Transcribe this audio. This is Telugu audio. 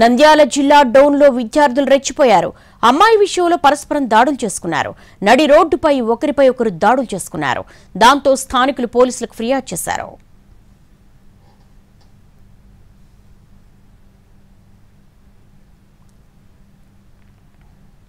నంద్యాల జిల్లా డౌన్లో విద్యార్థులు రెచ్చిపోయారు అమ్మాయి విషయంలో పరస్పరం దాడులు చేసుకున్నారు నడి రోడ్డుపై ఒకరిపై ఒకరు దాడులు చేసుకున్నారు దాంతో స్థానికులు పోలీసులకు ఫిర్యాదు చేశారు